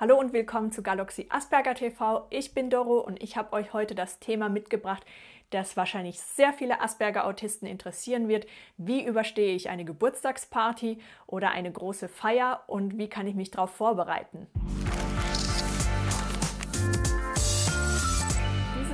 Hallo und willkommen zu Galaxy Asperger TV. Ich bin Doro und ich habe euch heute das Thema mitgebracht, das wahrscheinlich sehr viele Asperger-Autisten interessieren wird. Wie überstehe ich eine Geburtstagsparty oder eine große Feier und wie kann ich mich darauf vorbereiten?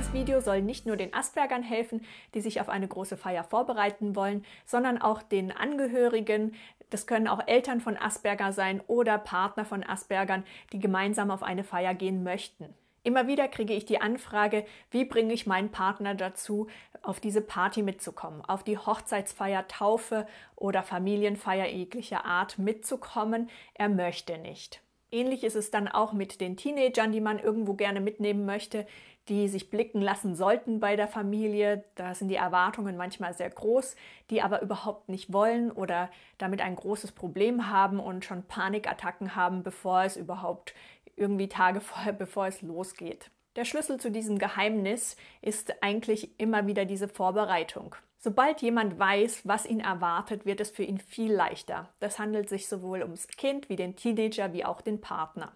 Das Video soll nicht nur den Aspergern helfen, die sich auf eine große Feier vorbereiten wollen, sondern auch den Angehörigen. Das können auch Eltern von Asperger sein oder Partner von Aspergern, die gemeinsam auf eine Feier gehen möchten. Immer wieder kriege ich die Anfrage, wie bringe ich meinen Partner dazu, auf diese Party mitzukommen, auf die Hochzeitsfeier, Taufe oder Familienfeier jeglicher Art mitzukommen. Er möchte nicht. Ähnlich ist es dann auch mit den Teenagern, die man irgendwo gerne mitnehmen möchte, die sich blicken lassen sollten bei der Familie. Da sind die Erwartungen manchmal sehr groß, die aber überhaupt nicht wollen oder damit ein großes Problem haben und schon Panikattacken haben, bevor es überhaupt irgendwie Tage vorher, bevor es losgeht. Der Schlüssel zu diesem Geheimnis ist eigentlich immer wieder diese Vorbereitung. Sobald jemand weiß, was ihn erwartet, wird es für ihn viel leichter. Das handelt sich sowohl ums Kind wie den Teenager wie auch den Partner.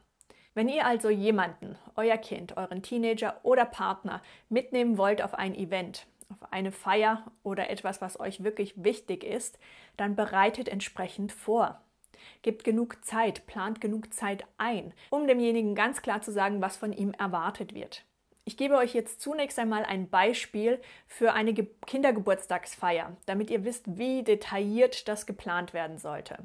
Wenn ihr also jemanden, euer Kind, euren Teenager oder Partner mitnehmen wollt auf ein Event, auf eine Feier oder etwas, was euch wirklich wichtig ist, dann bereitet entsprechend vor. Gebt genug Zeit, plant genug Zeit ein, um demjenigen ganz klar zu sagen, was von ihm erwartet wird. Ich gebe euch jetzt zunächst einmal ein Beispiel für eine Ge Kindergeburtstagsfeier, damit ihr wisst, wie detailliert das geplant werden sollte.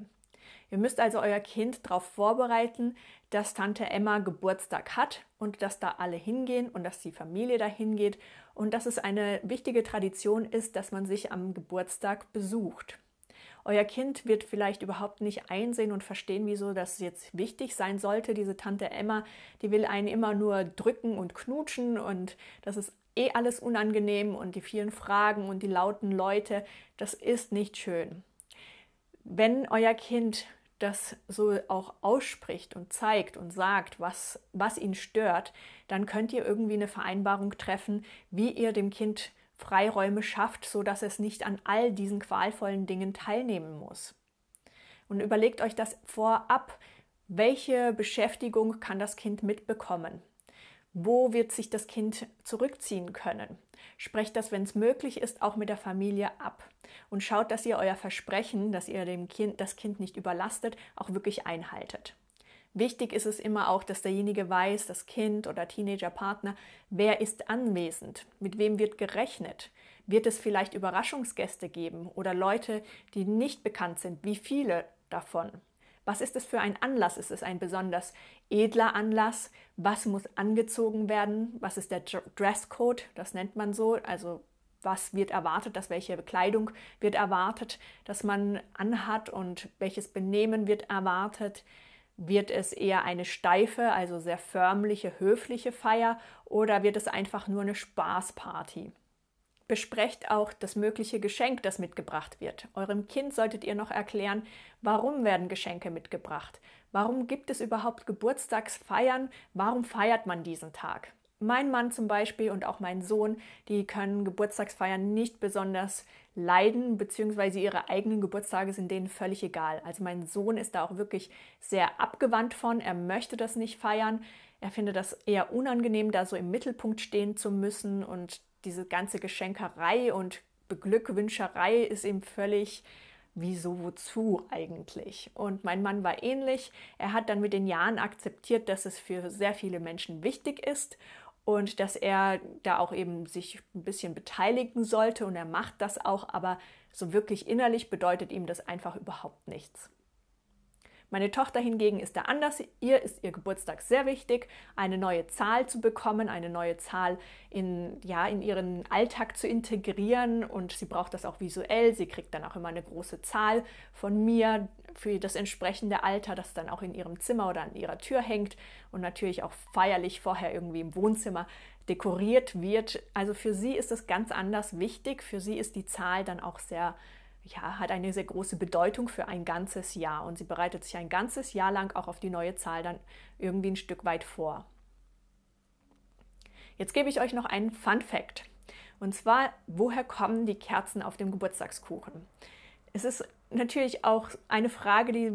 Ihr müsst also euer Kind darauf vorbereiten, dass Tante Emma Geburtstag hat und dass da alle hingehen und dass die Familie da hingeht und dass es eine wichtige Tradition ist, dass man sich am Geburtstag besucht. Euer Kind wird vielleicht überhaupt nicht einsehen und verstehen, wieso das jetzt wichtig sein sollte. Diese Tante Emma, die will einen immer nur drücken und knutschen und das ist eh alles unangenehm und die vielen Fragen und die lauten Leute, das ist nicht schön. Wenn euer Kind das so auch ausspricht und zeigt und sagt, was, was ihn stört, dann könnt ihr irgendwie eine Vereinbarung treffen, wie ihr dem Kind Freiräume schafft, sodass es nicht an all diesen qualvollen Dingen teilnehmen muss. Und überlegt euch das vorab, welche Beschäftigung kann das Kind mitbekommen? Wo wird sich das Kind zurückziehen können? Sprecht das, wenn es möglich ist, auch mit der Familie ab und schaut, dass ihr euer Versprechen, dass ihr dem Kind das Kind nicht überlastet, auch wirklich einhaltet. Wichtig ist es immer auch, dass derjenige weiß, das Kind oder Teenagerpartner, wer ist anwesend, mit wem wird gerechnet. Wird es vielleicht Überraschungsgäste geben oder Leute, die nicht bekannt sind? Wie viele davon? Was ist es für ein Anlass? Ist es ein besonders edler Anlass? Was muss angezogen werden? Was ist der Dresscode? Das nennt man so. Also was wird erwartet, dass welche Kleidung wird erwartet, dass man anhat und welches Benehmen wird erwartet. Wird es eher eine steife, also sehr förmliche, höfliche Feier oder wird es einfach nur eine Spaßparty? Besprecht auch das mögliche Geschenk, das mitgebracht wird. Eurem Kind solltet ihr noch erklären, warum werden Geschenke mitgebracht? Warum gibt es überhaupt Geburtstagsfeiern? Warum feiert man diesen Tag? Mein Mann zum Beispiel und auch mein Sohn, die können Geburtstagsfeiern nicht besonders leiden, beziehungsweise ihre eigenen Geburtstage sind denen völlig egal. Also mein Sohn ist da auch wirklich sehr abgewandt von, er möchte das nicht feiern, er findet das eher unangenehm, da so im Mittelpunkt stehen zu müssen und diese ganze Geschenkerei und Beglückwünscherei ist ihm völlig wieso, wozu eigentlich? Und mein Mann war ähnlich. Er hat dann mit den Jahren akzeptiert, dass es für sehr viele Menschen wichtig ist und dass er da auch eben sich ein bisschen beteiligen sollte und er macht das auch, aber so wirklich innerlich bedeutet ihm das einfach überhaupt nichts. Meine Tochter hingegen ist da anders. Ihr ist ihr Geburtstag sehr wichtig, eine neue Zahl zu bekommen, eine neue Zahl in, ja, in ihren Alltag zu integrieren und sie braucht das auch visuell. Sie kriegt dann auch immer eine große Zahl von mir für das entsprechende Alter, das dann auch in ihrem Zimmer oder an ihrer Tür hängt und natürlich auch feierlich vorher irgendwie im Wohnzimmer dekoriert wird. Also für sie ist das ganz anders wichtig. Für sie ist die Zahl dann auch sehr wichtig ja, hat eine sehr große Bedeutung für ein ganzes Jahr und sie bereitet sich ein ganzes Jahr lang auch auf die neue Zahl dann irgendwie ein Stück weit vor. Jetzt gebe ich euch noch einen Fun Fact. Und zwar, woher kommen die Kerzen auf dem Geburtstagskuchen? Es ist natürlich auch eine Frage, die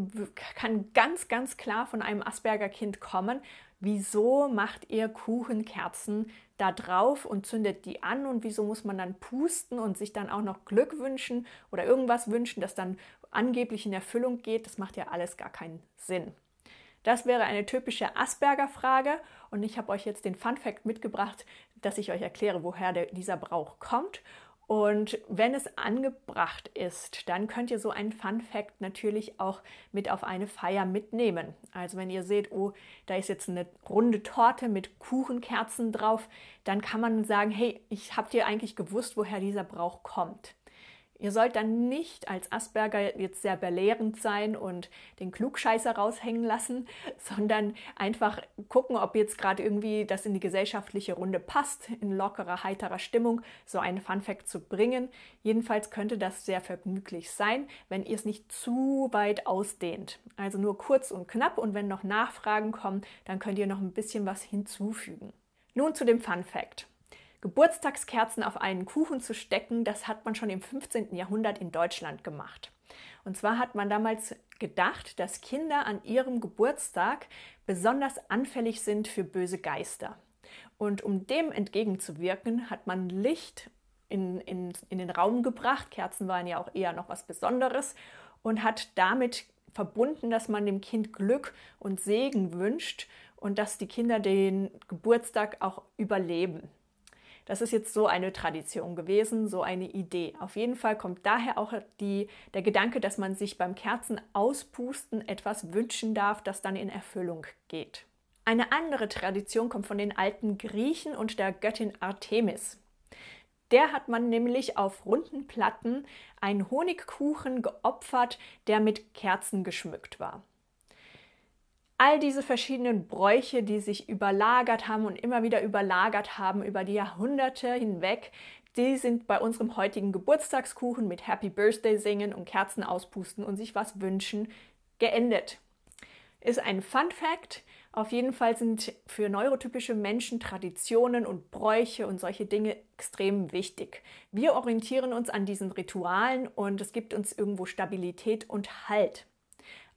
kann ganz, ganz klar von einem Asperger-Kind kommen wieso macht ihr Kuchenkerzen da drauf und zündet die an und wieso muss man dann pusten und sich dann auch noch Glück wünschen oder irgendwas wünschen, das dann angeblich in Erfüllung geht, das macht ja alles gar keinen Sinn. Das wäre eine typische Asperger-Frage und ich habe euch jetzt den Fun Fact mitgebracht, dass ich euch erkläre, woher der, dieser Brauch kommt und wenn es angebracht ist, dann könnt ihr so einen Fun Fact natürlich auch mit auf eine Feier mitnehmen. Also wenn ihr seht, oh, da ist jetzt eine runde Torte mit Kuchenkerzen drauf, dann kann man sagen, hey, ich habe dir eigentlich gewusst, woher dieser Brauch kommt. Ihr sollt dann nicht als Asperger jetzt sehr belehrend sein und den Klugscheißer raushängen lassen, sondern einfach gucken, ob jetzt gerade irgendwie das in die gesellschaftliche Runde passt, in lockerer, heiterer Stimmung so einen Funfact zu bringen. Jedenfalls könnte das sehr vergnüglich sein, wenn ihr es nicht zu weit ausdehnt. Also nur kurz und knapp und wenn noch Nachfragen kommen, dann könnt ihr noch ein bisschen was hinzufügen. Nun zu dem Fun Fact. Geburtstagskerzen auf einen Kuchen zu stecken, das hat man schon im 15. Jahrhundert in Deutschland gemacht. Und zwar hat man damals gedacht, dass Kinder an ihrem Geburtstag besonders anfällig sind für böse Geister. Und um dem entgegenzuwirken, hat man Licht in, in, in den Raum gebracht. Kerzen waren ja auch eher noch was Besonderes und hat damit verbunden, dass man dem Kind Glück und Segen wünscht und dass die Kinder den Geburtstag auch überleben. Das ist jetzt so eine Tradition gewesen, so eine Idee. Auf jeden Fall kommt daher auch die, der Gedanke, dass man sich beim Kerzenauspusten etwas wünschen darf, das dann in Erfüllung geht. Eine andere Tradition kommt von den alten Griechen und der Göttin Artemis. Der hat man nämlich auf runden Platten einen Honigkuchen geopfert, der mit Kerzen geschmückt war all diese verschiedenen Bräuche, die sich überlagert haben und immer wieder überlagert haben über die Jahrhunderte hinweg, die sind bei unserem heutigen Geburtstagskuchen mit Happy Birthday singen und Kerzen auspusten und sich was wünschen geendet. Ist ein Fun Fact. Auf jeden Fall sind für neurotypische Menschen Traditionen und Bräuche und solche Dinge extrem wichtig. Wir orientieren uns an diesen Ritualen und es gibt uns irgendwo Stabilität und Halt.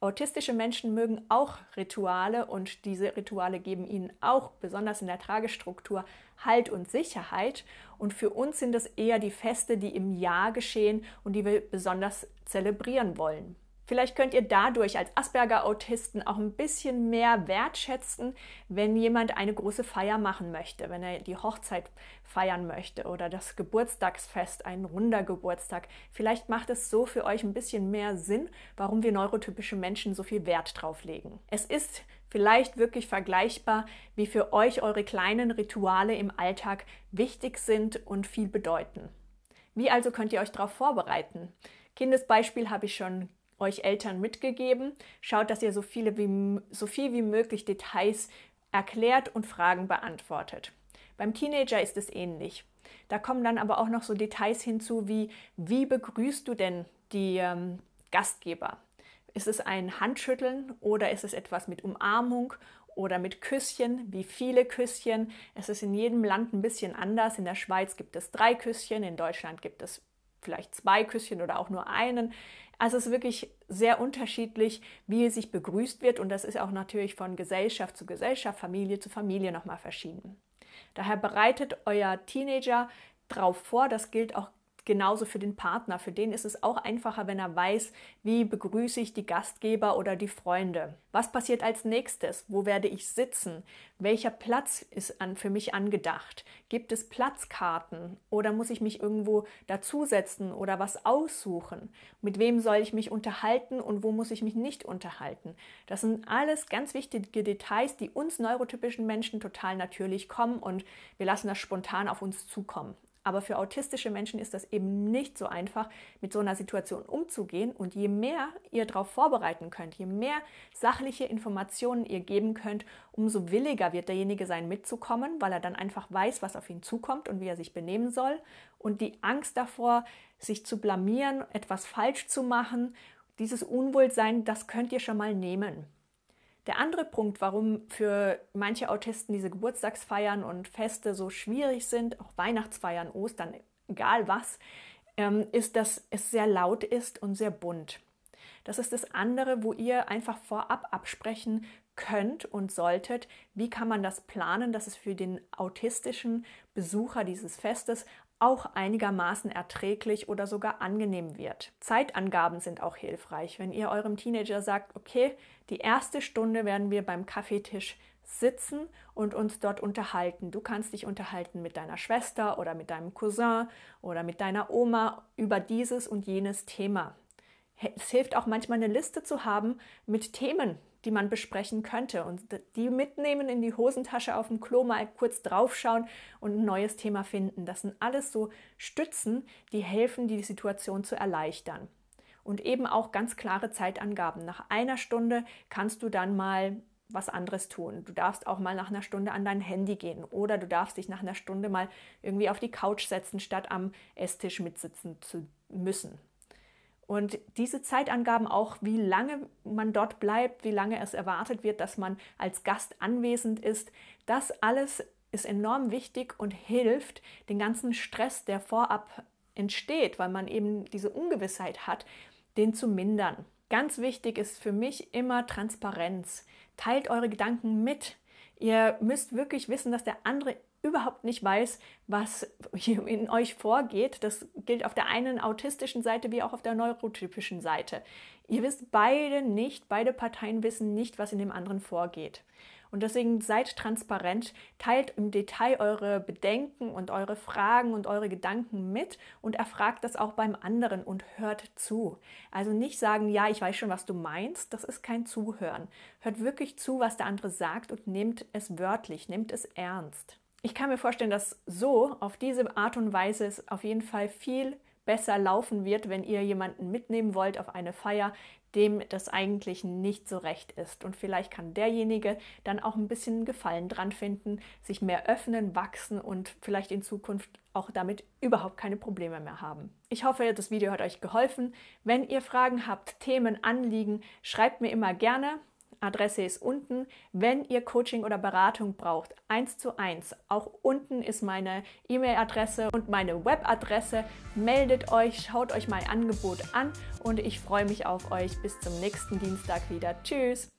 Autistische Menschen mögen auch Rituale und diese Rituale geben ihnen auch, besonders in der Tragestruktur, Halt und Sicherheit. Und für uns sind es eher die Feste, die im Jahr geschehen und die wir besonders zelebrieren wollen. Vielleicht könnt ihr dadurch als Asperger-Autisten auch ein bisschen mehr wertschätzen, wenn jemand eine große Feier machen möchte, wenn er die Hochzeit feiern möchte oder das Geburtstagsfest, ein runder Geburtstag. Vielleicht macht es so für euch ein bisschen mehr Sinn, warum wir neurotypische Menschen so viel Wert drauf legen. Es ist vielleicht wirklich vergleichbar, wie für euch eure kleinen Rituale im Alltag wichtig sind und viel bedeuten. Wie also könnt ihr euch darauf vorbereiten? Kindesbeispiel habe ich schon euch Eltern mitgegeben. Schaut, dass ihr so, viele wie, so viel wie möglich Details erklärt und Fragen beantwortet. Beim Teenager ist es ähnlich. Da kommen dann aber auch noch so Details hinzu wie, wie begrüßt du denn die ähm, Gastgeber? Ist es ein Handschütteln oder ist es etwas mit Umarmung oder mit Küsschen? Wie viele Küsschen? Es ist in jedem Land ein bisschen anders. In der Schweiz gibt es drei Küsschen, in Deutschland gibt es vielleicht zwei Küsschen oder auch nur einen. Also es ist wirklich sehr unterschiedlich, wie sich begrüßt wird und das ist auch natürlich von Gesellschaft zu Gesellschaft, Familie zu Familie nochmal verschieden. Daher bereitet euer Teenager drauf vor, das gilt auch genauso für den Partner. Für den ist es auch einfacher, wenn er weiß, wie begrüße ich die Gastgeber oder die Freunde. Was passiert als nächstes? Wo werde ich sitzen? Welcher Platz ist an, für mich angedacht? Gibt es Platzkarten oder muss ich mich irgendwo dazusetzen oder was aussuchen? Mit wem soll ich mich unterhalten und wo muss ich mich nicht unterhalten? Das sind alles ganz wichtige Details, die uns neurotypischen Menschen total natürlich kommen und wir lassen das spontan auf uns zukommen. Aber für autistische Menschen ist das eben nicht so einfach, mit so einer Situation umzugehen. Und je mehr ihr darauf vorbereiten könnt, je mehr sachliche Informationen ihr geben könnt, umso williger wird derjenige sein, mitzukommen, weil er dann einfach weiß, was auf ihn zukommt und wie er sich benehmen soll. Und die Angst davor, sich zu blamieren, etwas falsch zu machen, dieses Unwohlsein, das könnt ihr schon mal nehmen. Der andere Punkt, warum für manche Autisten diese Geburtstagsfeiern und Feste so schwierig sind, auch Weihnachtsfeiern, Ostern, egal was, ähm, ist, dass es sehr laut ist und sehr bunt. Das ist das andere, wo ihr einfach vorab absprechen könnt und solltet, wie kann man das planen, dass es für den autistischen Besucher dieses Festes auch einigermaßen erträglich oder sogar angenehm wird. Zeitangaben sind auch hilfreich. Wenn ihr eurem Teenager sagt, okay, die erste Stunde werden wir beim Kaffeetisch sitzen und uns dort unterhalten. Du kannst dich unterhalten mit deiner Schwester oder mit deinem Cousin oder mit deiner Oma über dieses und jenes Thema. Es hilft auch manchmal eine Liste zu haben mit Themen, die man besprechen könnte und die mitnehmen in die Hosentasche auf dem Klo mal kurz draufschauen und ein neues Thema finden. Das sind alles so Stützen, die helfen, die Situation zu erleichtern. Und eben auch ganz klare Zeitangaben. Nach einer Stunde kannst du dann mal was anderes tun. Du darfst auch mal nach einer Stunde an dein Handy gehen oder du darfst dich nach einer Stunde mal irgendwie auf die Couch setzen, statt am Esstisch mitsitzen zu müssen. Und diese Zeitangaben auch, wie lange man dort bleibt, wie lange es erwartet wird, dass man als Gast anwesend ist, das alles ist enorm wichtig und hilft, den ganzen Stress, der vorab entsteht, weil man eben diese Ungewissheit hat, den zu mindern. Ganz wichtig ist für mich immer Transparenz. Teilt eure Gedanken mit. Ihr müsst wirklich wissen, dass der andere überhaupt nicht weiß, was in euch vorgeht. Das gilt auf der einen autistischen Seite wie auch auf der neurotypischen Seite. Ihr wisst beide nicht, beide Parteien wissen nicht, was in dem anderen vorgeht. Und deswegen seid transparent, teilt im Detail eure Bedenken und eure Fragen und eure Gedanken mit und erfragt das auch beim anderen und hört zu. Also nicht sagen, ja, ich weiß schon, was du meinst, das ist kein Zuhören. Hört wirklich zu, was der andere sagt und nehmt es wörtlich, nehmt es ernst. Ich kann mir vorstellen, dass so auf diese Art und Weise es auf jeden Fall viel besser laufen wird, wenn ihr jemanden mitnehmen wollt auf eine Feier, dem das eigentlich nicht so recht ist. Und vielleicht kann derjenige dann auch ein bisschen Gefallen dran finden, sich mehr öffnen, wachsen und vielleicht in Zukunft auch damit überhaupt keine Probleme mehr haben. Ich hoffe, das Video hat euch geholfen. Wenn ihr Fragen habt, Themen, Anliegen, schreibt mir immer gerne. Adresse ist unten. Wenn ihr Coaching oder Beratung braucht, eins zu eins, auch unten ist meine E-Mail-Adresse und meine Webadresse. Meldet euch, schaut euch mein Angebot an und ich freue mich auf euch. Bis zum nächsten Dienstag wieder. Tschüss!